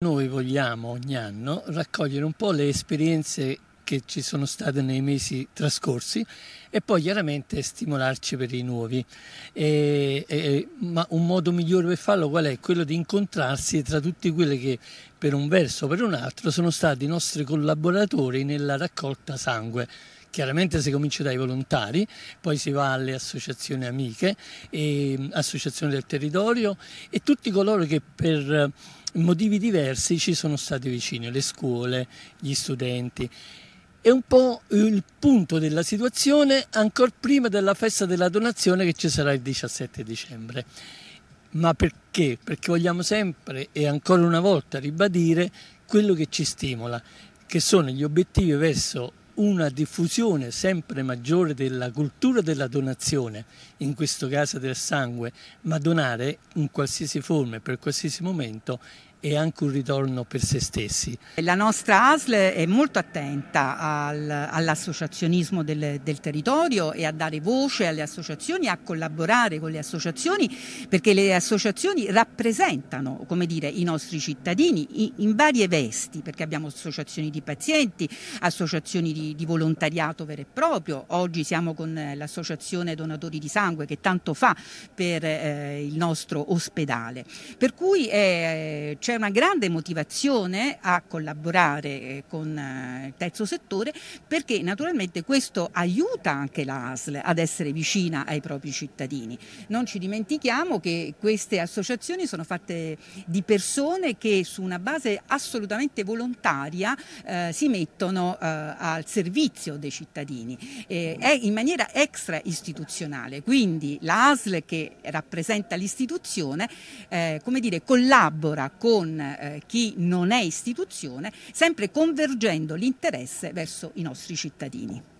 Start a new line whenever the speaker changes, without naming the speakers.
Noi vogliamo ogni anno raccogliere un po' le esperienze che ci sono state nei mesi trascorsi e poi chiaramente stimolarci per i nuovi. E, e, ma un modo migliore per farlo qual è? Quello di incontrarsi tra tutti quelli che per un verso o per un altro sono stati i nostri collaboratori nella raccolta sangue. Chiaramente si comincia dai volontari, poi si va alle associazioni amiche, mm, associazioni del territorio e tutti coloro che per eh, motivi diversi ci sono stati vicini, le scuole, gli studenti è un po' il punto della situazione ancora prima della festa della donazione che ci sarà il 17 dicembre ma perché? Perché vogliamo sempre e ancora una volta ribadire quello che ci stimola, che sono gli obiettivi verso una diffusione sempre maggiore della cultura della donazione, in questo caso del sangue, ma donare in qualsiasi forma, e per qualsiasi momento, e anche un ritorno per se stessi. La nostra ASL è molto attenta al,
all'associazionismo del, del, territorio e a dare voce alle associazioni, a collaborare con le associazioni perché le associazioni rappresentano come dire, i nostri cittadini in, in varie vesti perché abbiamo associazioni di pazienti, associazioni di di, volontariato vero e proprio. Oggi siamo con eh, l'associazione donatori di sangue che tanto fa per eh, il nostro ospedale. Per cui eh, c'è una grande motivazione a collaborare eh, con eh, il terzo settore perché naturalmente questo aiuta anche l'ASL ad essere vicina ai propri cittadini. Non ci dimentichiamo che queste associazioni sono fatte di persone che su una base assolutamente volontaria eh, si mettono eh, al servizio servizio dei cittadini, eh, è in maniera extra istituzionale, quindi l'ASL che rappresenta l'istituzione eh, come dire, collabora con eh, chi non è istituzione, sempre convergendo l'interesse verso i nostri cittadini.